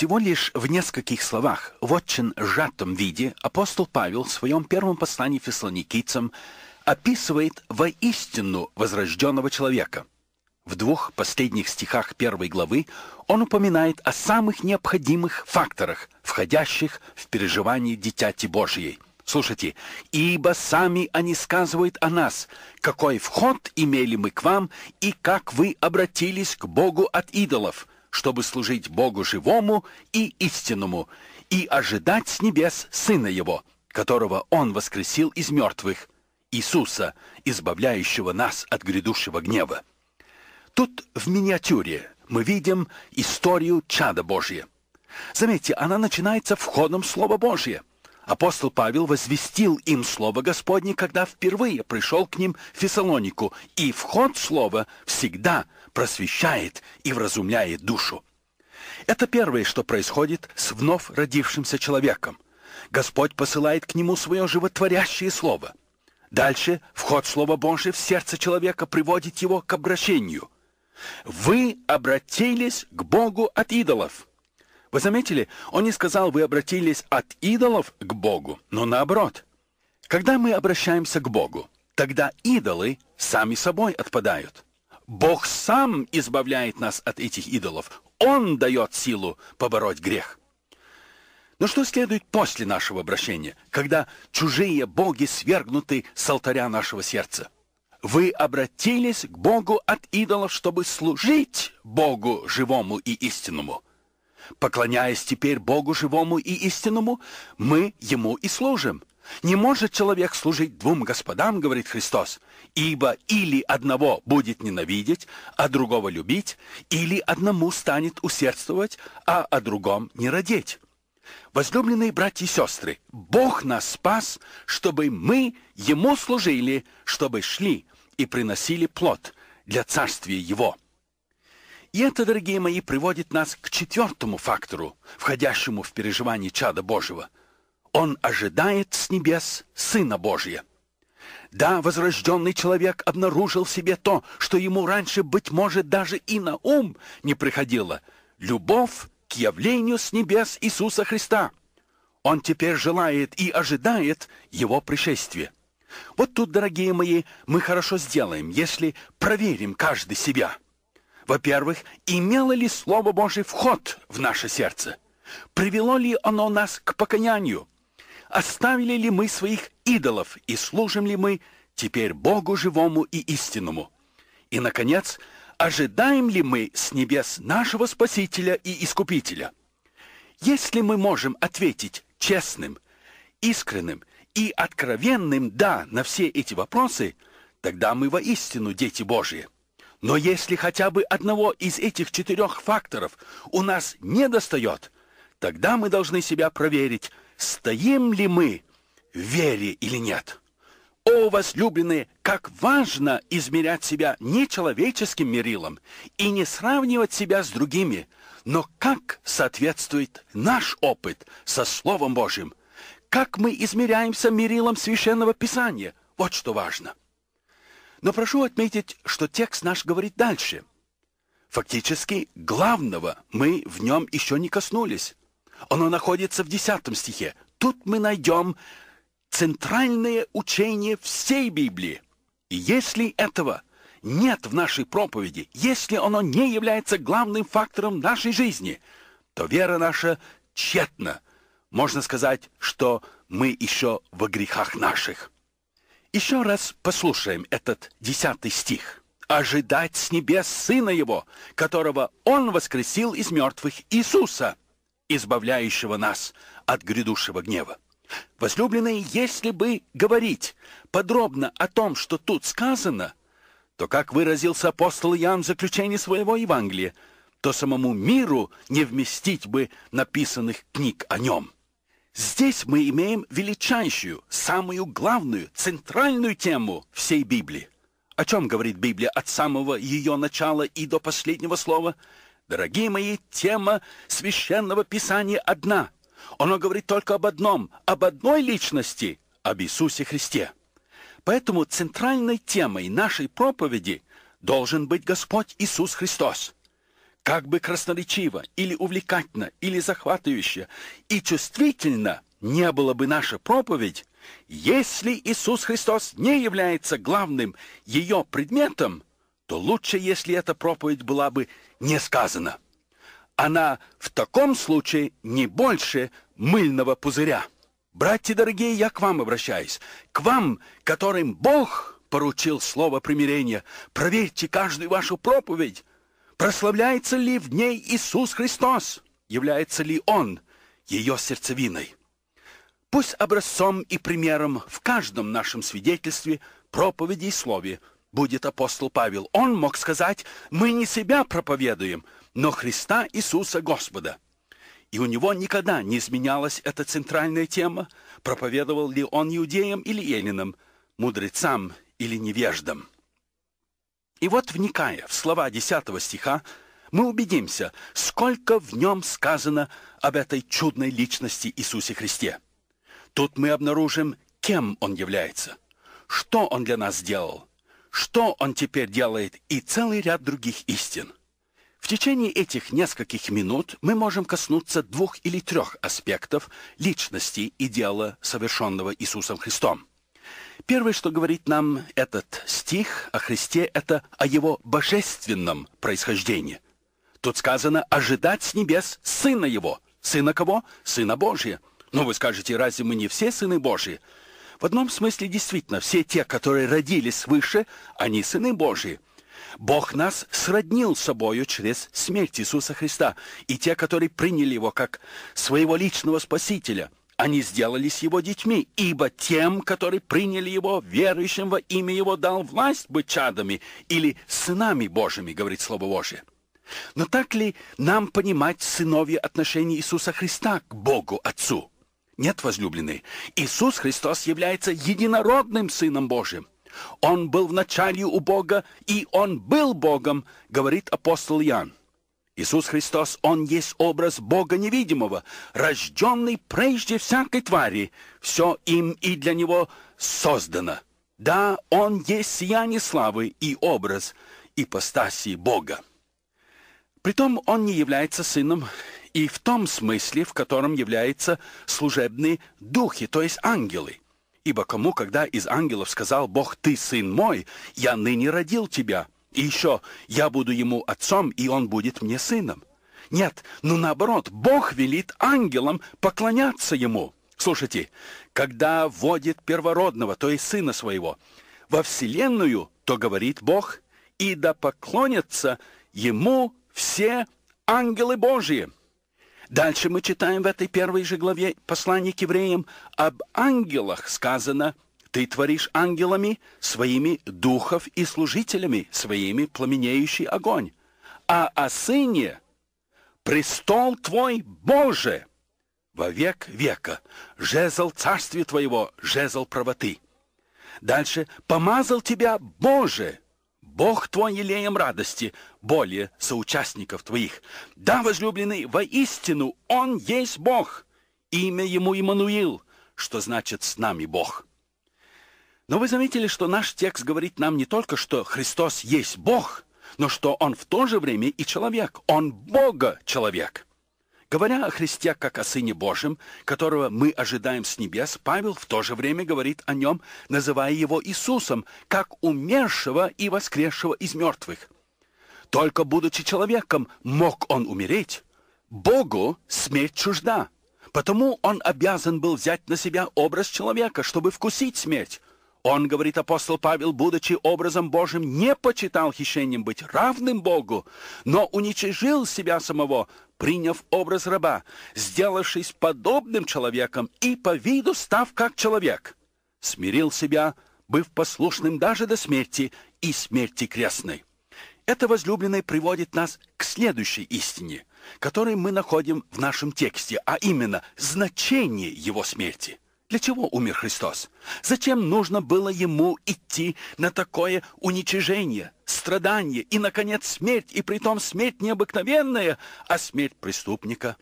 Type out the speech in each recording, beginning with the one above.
Всего лишь в нескольких словах, в очень сжатом виде, апостол Павел в своем первом послании фессалоникийцам описывает воистину возрожденного человека. В двух последних стихах первой главы он упоминает о самых необходимых факторах, входящих в переживание Дитяти Божьей. Слушайте, «Ибо сами они сказывают о нас, какой вход имели мы к вам и как вы обратились к Богу от идолов» чтобы служить Богу живому и истинному, и ожидать с небес Сына Его, которого Он воскресил из мертвых, Иисуса, избавляющего нас от грядущего гнева. Тут в миниатюре мы видим историю чада Божия. Заметьте, она начинается входом Слова Божия – Апостол Павел возвестил им Слово Господне, когда впервые пришел к ним в Фессалонику, и вход Слова всегда просвещает и вразумляет душу. Это первое, что происходит с вновь родившимся человеком. Господь посылает к нему свое животворящее Слово. Дальше вход Слова Божия в сердце человека приводит его к обращению. «Вы обратились к Богу от идолов». Вы заметили, он не сказал, вы обратились от идолов к Богу, но наоборот. Когда мы обращаемся к Богу, тогда идолы сами собой отпадают. Бог сам избавляет нас от этих идолов. Он дает силу побороть грех. Но что следует после нашего обращения, когда чужие боги свергнуты с алтаря нашего сердца? Вы обратились к Богу от идолов, чтобы служить Богу живому и истинному – Поклоняясь теперь Богу живому и истинному, мы Ему и служим. Не может человек служить двум господам, говорит Христос, ибо или одного будет ненавидеть, а другого любить, или одному станет усердствовать, а о другом не родить. Возлюбленные братья и сестры, Бог нас спас, чтобы мы Ему служили, чтобы шли и приносили плод для царствия Его. И это, дорогие мои, приводит нас к четвертому фактору, входящему в переживание чада Божьего. Он ожидает с небес Сына Божия. Да, возрожденный человек обнаружил в себе то, что ему раньше, быть может, даже и на ум не приходило — любовь к явлению с небес Иисуса Христа. Он теперь желает и ожидает его пришествия. Вот тут, дорогие мои, мы хорошо сделаем, если проверим каждый себя — во-первых, имело ли Слово Божие вход в наше сердце? Привело ли оно нас к покаянию? Оставили ли мы своих идолов и служим ли мы теперь Богу живому и истинному? И, наконец, ожидаем ли мы с небес нашего Спасителя и Искупителя? Если мы можем ответить честным, искренним и откровенным «да» на все эти вопросы, тогда мы воистину дети Божьи. Но если хотя бы одного из этих четырех факторов у нас не достает, тогда мы должны себя проверить, стоим ли мы в вере или нет. О, возлюбленные, как важно измерять себя не человеческим мерилом и не сравнивать себя с другими, но как соответствует наш опыт со Словом Божьим, как мы измеряемся мерилом Священного Писания, вот что важно. Но прошу отметить, что текст наш говорит дальше. Фактически, главного мы в нем еще не коснулись. Оно находится в десятом стихе. Тут мы найдем центральное учение всей Библии. И если этого нет в нашей проповеди, если оно не является главным фактором нашей жизни, то вера наша тщетна. Можно сказать, что мы еще во грехах наших. Еще раз послушаем этот десятый стих. «Ожидать с небес Сына Его, которого Он воскресил из мертвых Иисуса, избавляющего нас от грядущего гнева». Возлюбленные, если бы говорить подробно о том, что тут сказано, то, как выразился апостол Иоанн в заключении своего Евангелия, то самому миру не вместить бы написанных книг о нем. Здесь мы имеем величайшую, самую главную, центральную тему всей Библии. О чем говорит Библия от самого ее начала и до последнего слова? Дорогие мои, тема Священного Писания одна. Оно говорит только об одном, об одной личности, об Иисусе Христе. Поэтому центральной темой нашей проповеди должен быть Господь Иисус Христос – как бы красноречиво, или увлекательно, или захватывающе и чувствительно не была бы наша проповедь, если Иисус Христос не является главным ее предметом, то лучше, если эта проповедь была бы не сказана. Она в таком случае не больше мыльного пузыря. Братья дорогие, я к вам обращаюсь, к вам, которым Бог поручил слово примирения. Проверьте каждую вашу проповедь, Прославляется ли в ней Иисус Христос? Является ли Он ее сердцевиной? Пусть образцом и примером в каждом нашем свидетельстве, проповеди и слове будет апостол Павел. Он мог сказать, мы не себя проповедуем, но Христа Иисуса Господа. И у него никогда не изменялась эта центральная тема, проповедовал ли он иудеям или эллинам, мудрецам или невеждам. И вот, вникая в слова 10 стиха, мы убедимся, сколько в нем сказано об этой чудной личности Иисусе Христе. Тут мы обнаружим, кем он является, что он для нас сделал, что он теперь делает и целый ряд других истин. В течение этих нескольких минут мы можем коснуться двух или трех аспектов личности и дела, совершенного Иисусом Христом. Первое, что говорит нам этот стих о Христе, это о его божественном происхождении. Тут сказано «ожидать с небес Сына Его». Сына кого? Сына Божия. Но ну, вы скажете, разве мы не все сыны Божии? В одном смысле действительно, все те, которые родились свыше, они сыны Божии. Бог нас сроднил собою через смерть Иисуса Христа, и те, которые приняли Его как своего личного Спасителя – они сделались его детьми, ибо тем, которые приняли его, верующим во имя его дал власть быть чадами или сынами Божьими, говорит Слово Божие. Но так ли нам понимать сыновье отношения Иисуса Христа к Богу Отцу? Нет, возлюбленные, Иисус Христос является единородным Сыном Божьим. Он был в начале у Бога, и Он был Богом, говорит апостол Иоанн. Иисус Христос, Он есть образ Бога невидимого, рожденный прежде всякой твари. Все им и для Него создано. Да, Он есть сияние славы и образ ипостасии Бога. Притом Он не является Сыном и в том смысле, в котором являются служебные духи, то есть ангелы. Ибо кому, когда из ангелов сказал Бог, «Ты сын мой, я ныне родил тебя», и еще, я буду ему отцом, и он будет мне сыном. Нет, но ну наоборот, Бог велит ангелам поклоняться ему. Слушайте, когда водит первородного, то есть сына своего, во вселенную, то говорит Бог, и да поклонятся ему все ангелы Божьи. Дальше мы читаем в этой первой же главе послания к евреям об ангелах сказано – ты творишь ангелами своими духов и служителями своими пламенеющий огонь. А о сыне престол твой Боже во век века, жезл царствия твоего, жезл правоты. Дальше помазал тебя Боже, Бог твой елеем радости, более соучастников твоих. Да, возлюбленный, воистину Он есть Бог. Имя Ему Имануил, что значит «с нами Бог». Но вы заметили, что наш текст говорит нам не только, что Христос есть Бог, но что Он в то же время и человек. Он Бога-человек. Говоря о Христе как о Сыне Божьем, которого мы ожидаем с небес, Павел в то же время говорит о нем, называя его Иисусом, как умершего и воскресшего из мертвых. Только будучи человеком, мог он умереть. Богу смерть чужда. Потому он обязан был взять на себя образ человека, чтобы вкусить смерть. Он, говорит апостол Павел, будучи образом Божьим, не почитал хищением быть равным Богу, но уничижил себя самого, приняв образ раба, сделавшись подобным человеком и по виду став как человек. Смирил себя, быв послушным даже до смерти и смерти крестной. Это, возлюбленное, приводит нас к следующей истине, которую мы находим в нашем тексте, а именно значение его смерти – для чего умер Христос? Зачем нужно было ему идти на такое уничижение, страдание и, наконец, смерть, и при притом смерть необыкновенная, а смерть преступника?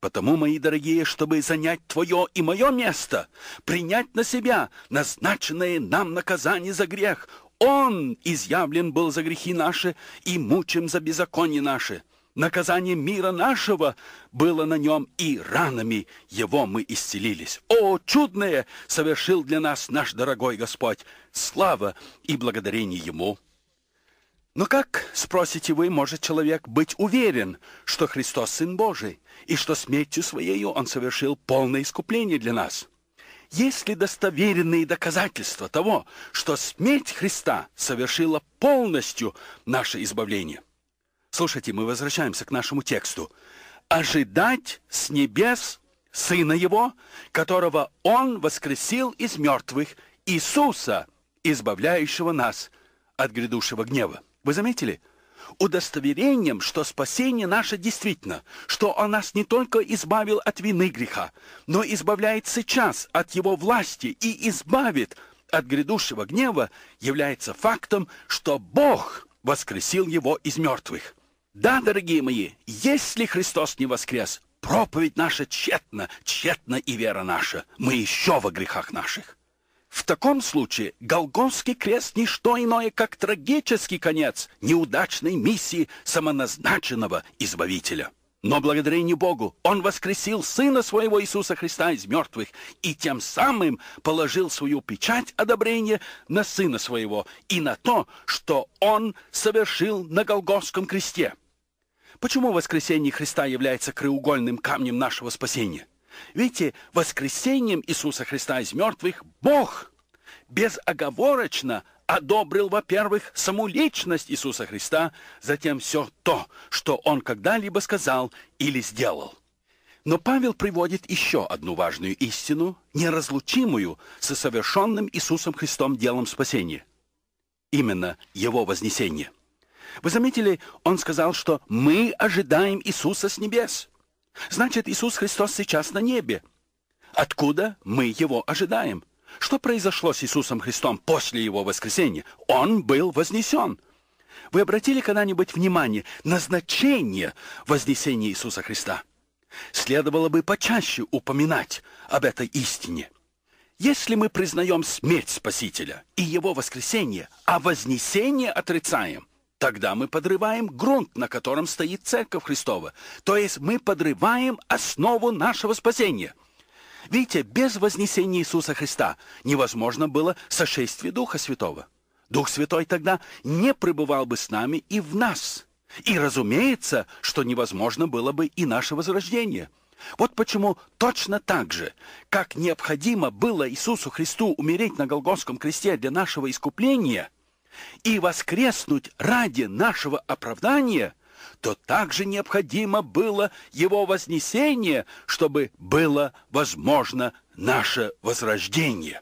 Потому, мои дорогие, чтобы занять твое и мое место, принять на себя назначенное нам наказание за грех, Он изъявлен был за грехи наши и мучим за беззаконие наши. Наказание мира нашего было на нем, и ранами его мы исцелились. О, чудное совершил для нас наш дорогой Господь! Слава и благодарение Ему! Но как, спросите вы, может человек быть уверен, что Христос Сын Божий, и что смертью Своею Он совершил полное искупление для нас? Есть ли достоверенные доказательства того, что смерть Христа совершила полностью наше избавление? Слушайте, мы возвращаемся к нашему тексту. Ожидать с небес Сына Его, которого Он воскресил из мертвых, Иисуса, избавляющего нас от грядущего гнева. Вы заметили? Удостоверением, что спасение наше действительно, что Он нас не только избавил от вины греха, но избавляет сейчас от Его власти и избавит от грядущего гнева, является фактом, что Бог воскресил Его из мертвых. Да, дорогие мои, если Христос не воскрес, проповедь наша тщетна, тщетна и вера наша. Мы еще во грехах наших. В таком случае Голгофский крест — ничто иное, как трагический конец неудачной миссии самоназначенного Избавителя. Но благодарение Богу Он воскресил Сына Своего Иисуса Христа из мертвых и тем самым положил свою печать одобрения на Сына Своего и на то, что Он совершил на Голгофском кресте. Почему воскресение Христа является краеугольным камнем нашего спасения? Видите, воскресением Иисуса Христа из мертвых Бог безоговорочно одобрил, во-первых, саму личность Иисуса Христа, затем все то, что Он когда-либо сказал или сделал. Но Павел приводит еще одну важную истину, неразлучимую со совершенным Иисусом Христом делом спасения. Именно Его вознесение – вы заметили, он сказал, что мы ожидаем Иисуса с небес. Значит, Иисус Христос сейчас на небе. Откуда мы его ожидаем? Что произошло с Иисусом Христом после его воскресения? Он был вознесен. Вы обратили когда-нибудь внимание на значение вознесения Иисуса Христа? Следовало бы почаще упоминать об этой истине. Если мы признаем смерть Спасителя и его воскресение, а вознесение отрицаем, Тогда мы подрываем грунт, на котором стоит Церковь Христова. То есть мы подрываем основу нашего спасения. Видите, без вознесения Иисуса Христа невозможно было сошествие Духа Святого. Дух Святой тогда не пребывал бы с нами и в нас. И разумеется, что невозможно было бы и наше возрождение. Вот почему точно так же, как необходимо было Иисусу Христу умереть на Голгофском кресте для нашего искупления – и воскреснуть ради нашего оправдания, то также необходимо было его вознесение, чтобы было возможно наше возрождение.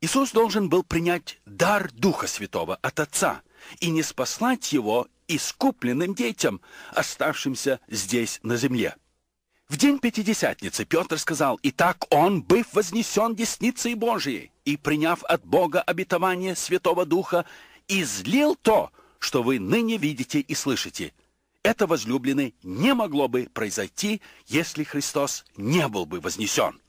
Иисус должен был принять дар Духа Святого от Отца и не спаслать его искупленным детям, оставшимся здесь на земле. В день Пятидесятницы Петр сказал, «Итак он, быв вознесен десницей Божией и приняв от Бога обетование Святого Духа, излил то, что вы ныне видите и слышите. Это, возлюбленный, не могло бы произойти, если Христос не был бы вознесен».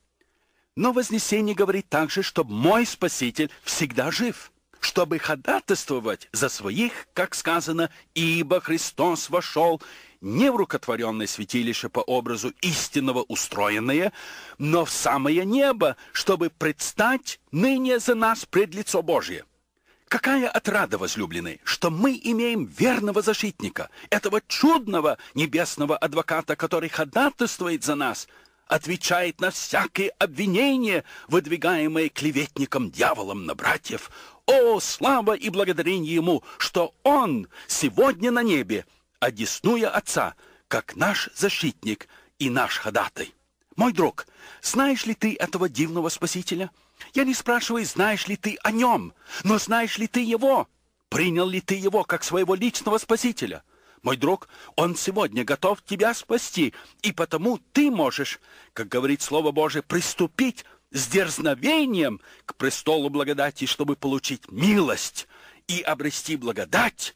Но Вознесение говорит также, что мой Спаситель всегда жив, чтобы ходатайствовать за своих, как сказано, «Ибо Христос вошел не неврукотворенное святилище по образу истинного устроенное, но в самое небо, чтобы предстать ныне за нас пред лицо Божие. Какая отрада, возлюбленный, что мы имеем верного защитника, этого чудного небесного адвоката, который ходатайствует за нас, отвечает на всякие обвинения, выдвигаемые клеветником дьяволом на братьев. О, слава и благодарение ему, что он сегодня на небе, одеснуя отца, как наш защитник и наш ходатай. Мой друг, знаешь ли ты этого дивного спасителя? Я не спрашиваю, знаешь ли ты о нем, но знаешь ли ты его? Принял ли ты его как своего личного спасителя? Мой друг, он сегодня готов тебя спасти, и потому ты можешь, как говорит Слово Божие, приступить с дерзновением к престолу благодати, чтобы получить милость и обрести благодать,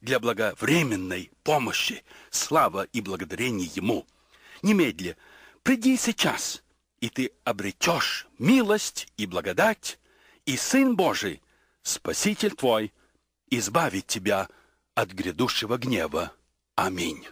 для благовременной помощи. Слава и благодарение Ему. Немедля, приди сейчас, и ты обретешь милость и благодать, и Сын Божий, Спаситель твой, избавит тебя от грядущего гнева. Аминь.